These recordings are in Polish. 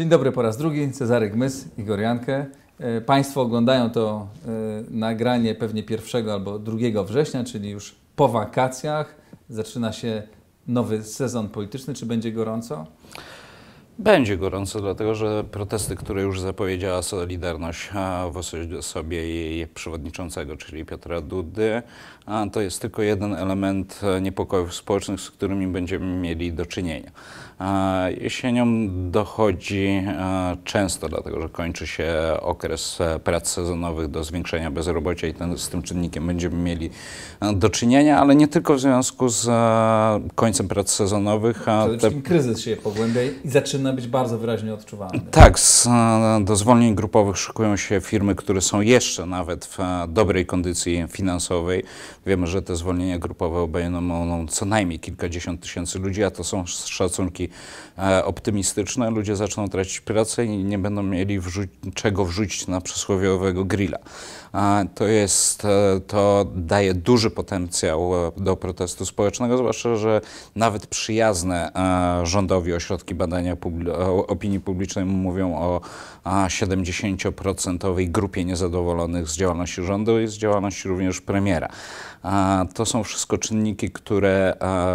Dzień dobry po raz drugi, Cezary Gmys, Igor Jankę. E, państwo oglądają to e, nagranie pewnie 1 albo 2 września, czyli już po wakacjach. Zaczyna się nowy sezon polityczny. Czy będzie gorąco? Będzie gorąco, dlatego że protesty, które już zapowiedziała Solidarność w osobie jej przewodniczącego, czyli Piotra Dudy, to jest tylko jeden element niepokojów społecznych, z którymi będziemy mieli do czynienia. Jesienią dochodzi często, dlatego że kończy się okres e, prac sezonowych do zwiększenia bezrobocia i ten, z tym czynnikiem będziemy mieli do czynienia, ale nie tylko w związku z e, końcem prac sezonowych. Przede wszystkim te... kryzys się pogłębia i zaczyna być bardzo wyraźnie odczuwalna. Tak, z, e, do zwolnień grupowych szykują się firmy, które są jeszcze nawet w e, dobrej kondycji finansowej. Wiemy, że te zwolnienia grupowe obejmą co najmniej kilkadziesiąt tysięcy ludzi, a to są szacunki e, optymistyczne. Ludzie zaczną tracić pracę i nie będą mieli wrzu czego wrzucić na przysłowiowego grilla. To jest, to daje duży potencjał do protestu społecznego, zwłaszcza, że nawet przyjazne rządowi ośrodki badania publicznego opinii publicznej mówią o 70% grupie niezadowolonych z działalności rządu i z działalności również premiera. To są wszystko czynniki, które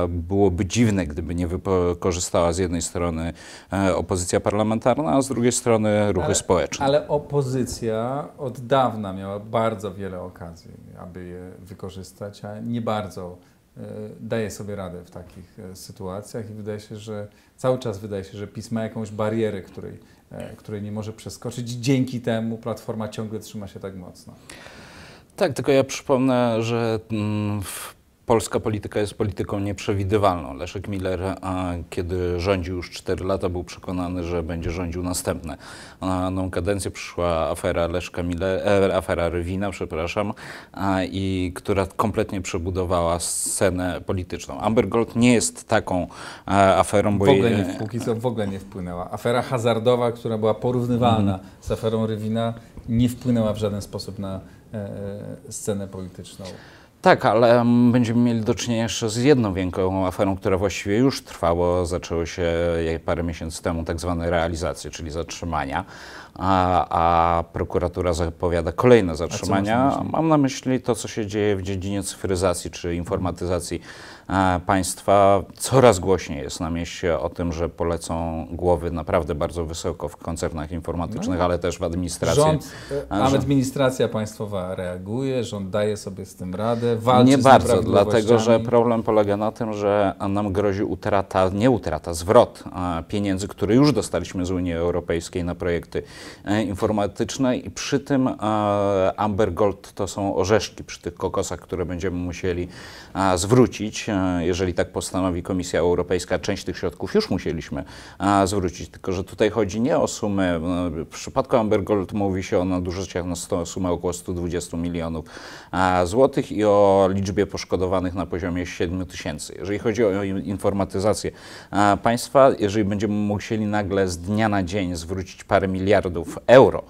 byłoby dziwne, gdyby nie wykorzystała z jednej strony e, opozycja parlamentarna, a z drugiej strony ruchy ale, społeczne. Ale opozycja od dawna miała bardzo wiele okazji, aby je wykorzystać, a nie bardzo E, daje sobie radę w takich e, sytuacjach i wydaje się, że cały czas wydaje się, że PiS ma jakąś barierę, której, e, której nie może przeskoczyć i dzięki temu Platforma ciągle trzyma się tak mocno. Tak, tylko ja przypomnę, że mm, w Polska polityka jest polityką nieprzewidywalną. Leszek Miller, e, kiedy rządził już 4 lata, był przekonany, że będzie rządził następne. Na kadencję przyszła afera Leszka Miller, e, afera Rywina, przepraszam, a, e, i która kompletnie przebudowała scenę polityczną. Amber Gold nie jest taką a, aferą, bo w ogóle nie, póki co w ogóle nie wpłynęła. Afera hazardowa, która była porównywalna mm. z aferą Rywina, nie wpłynęła w żaden sposób na e, scenę polityczną. Tak, ale mm, będziemy mieli do czynienia jeszcze z jedną wielką aferą, która właściwie już trwało, zaczęły się parę miesięcy temu tak zwane realizacje, czyli zatrzymania, a, a prokuratura zapowiada kolejne zatrzymania. Mam na myśli to, co się dzieje w dziedzinie cyfryzacji czy informatyzacji państwa coraz głośniej jest na mieście o tym, że polecą głowy naprawdę bardzo wysoko w koncernach informatycznych, no. ale tak. też w administracji. Rząd, e, administracja państwowa reaguje, rząd daje sobie z tym radę, walczy Nie z bardzo, dlatego że problem polega na tym, że nam grozi utrata, nie utrata, zwrot pieniędzy, które już dostaliśmy z Unii Europejskiej na projekty e, informatyczne i przy tym Amber Gold to są orzeszki przy tych kokosach, które będziemy musieli zwrócić jeżeli tak postanowi Komisja Europejska, część tych środków już musieliśmy zwrócić. Tylko, że tutaj chodzi nie o sumę, no, w przypadku Amber Gold mówi się o nadużyciach no, na no, sumę około 120 milionów złotych i o liczbie poszkodowanych na poziomie 7 tysięcy. Jeżeli chodzi o informatyzację państwa, jeżeli będziemy musieli nagle z dnia na dzień zwrócić parę miliardów euro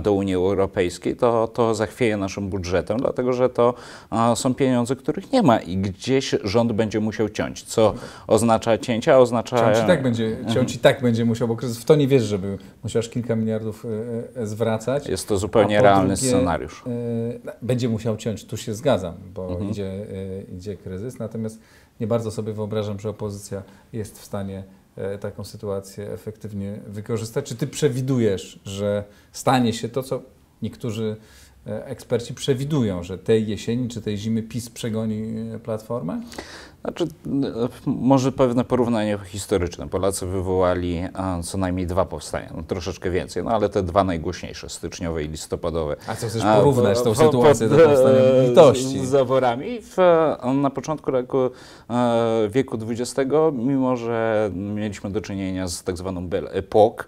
do Unii Europejskiej, to, to zachwieje naszym budżetem, dlatego że to są pieniądze, których nie ma i gdzieś rząd będzie musiał ciąć. Co oznacza cięcia? Oznacza... Ciąć i tak będzie, ciąć i tak będzie musiał, bo w to nie wiesz, żeby musiał aż kilka miliardów e, e, zwracać. Jest to zupełnie realny drugie, scenariusz. E, no, będzie musiał ciąć, tu się zgadzam, bo mhm. idzie, idzie kryzys, natomiast nie bardzo sobie wyobrażam, że opozycja jest w stanie taką sytuację efektywnie wykorzystać. Czy ty przewidujesz, że stanie się to, co niektórzy E, eksperci przewidują, że tej jesieni czy tej zimy PiS przegoni e, Platformę? Znaczy, e, może pewne porównanie historyczne. Polacy wywołali co najmniej dwa powstania, no, troszeczkę więcej, no ale te dwa najgłośniejsze, styczniowe i listopadowe. A co chcesz porównać a, tą sytuację do powstania litości? Z zaworami. W, na początku roku, wieku XX, mimo że mieliśmy do czynienia z tak zwaną Belle Epoque,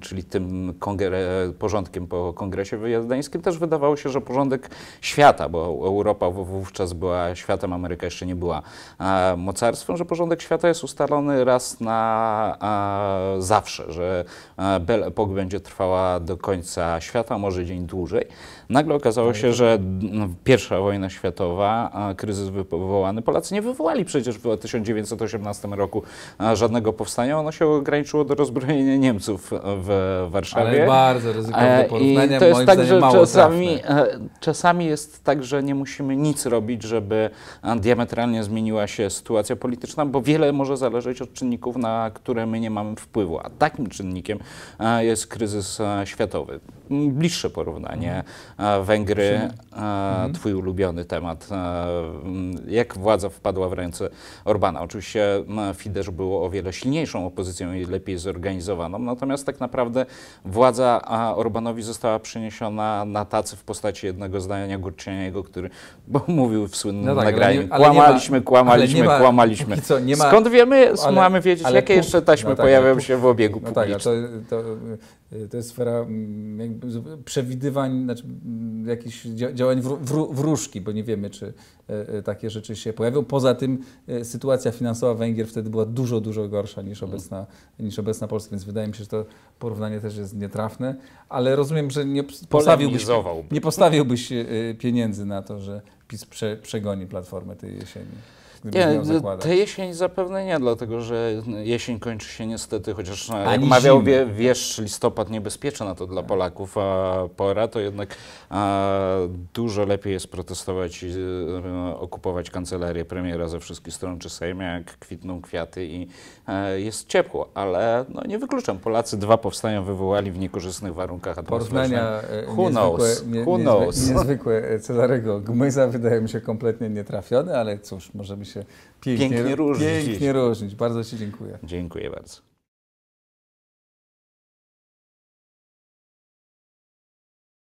czyli tym porządkiem po kongresie wiedeńskim, amerykańskim też wydawało się, że porządek świata, bo Europa wówczas była światem, Ameryka jeszcze nie była e, mocarstwem, że porządek świata jest ustalony raz na e, zawsze, że e, Belle Epoque będzie trwała do końca świata, może dzień dłużej. Nagle okazało no się, że tak. pierwsza wojna światowa, kryzys wywołany, Polacy nie wywołali przecież w 1918 roku żadnego powstania, ono się ograniczyło do rozbrojenia Niemców w Warszawie. Ale bardzo ryzykowne porównanie, I to jest moim tak, że, mało czasami, e, czasami jest tak, że nie musimy nic robić, żeby e, diametralnie zmieniła się sytuacja polityczna, bo wiele może zależeć od czynników, na które my nie mamy wpływu. A takim czynnikiem e, jest kryzys światowy. Bliższe porównanie Węgry, mhm. twój ulubiony temat. Jak władza wpadła w ręce Orbana? Oczywiście Fidesz był o wiele silniejszą opozycją i lepiej zorganizowaną, natomiast tak naprawdę władza Orbanowi została przeniesiona na, tacy w postaci jednego zdania Górczyniego, który bo mówił w słynnym no tak, nagraniu. Ale nie, ale kłamaliśmy, kłamaliśmy, ma, kłamaliśmy. Co, ma, Skąd wiemy, ale, mamy wiedzieć, jakie jeszcze taśmy no tak, pojawiają się w obiegu no Tak, to, to Y, to jest sfera mm, przewidywań, znaczy mm, jakichś działań wróżki, bo nie wiemy, czy y, y, takie rzeczy się pojawią. Poza tym sytuacja finansowa Węgier wtedy była dużo, dużo gorsza niż mhm. obecna, niż obecna Polska, więc wydaje mi się, że to porównanie też jest nietrafne. Ale rozumiem, że nie postawiłbyś, nie postawiłbyś pieniędzy na to, że PiS prze, przegoni Platformę tej jesieni. Nie, ta jesień zapewne nie, dlatego że jesień kończy się niestety, chociaż e, Ani jak mawiał wie, wiesz, listopad niebezpieczna to dla tak. Polaków, a pora to jednak dużo lepiej jest protestować i e, okupować kancelarię premiera ze wszystkich stron czy Sejmie, jak kwitną kwiaty i e, jest ciepło, ale no, nie wykluczam. Polacy dwa powstania wywołali w niekorzystnych warunkach atmosferycznych. Porównania niezwykłe, Nie, Niezwykłe Cezarego Gmyza wydają mi się kompletnie nietrafione, ale cóż, może być się pięknie, pięknie różnić. Pięknie różnić. Bardzo Ci dziękuję. Dziękuję bardzo.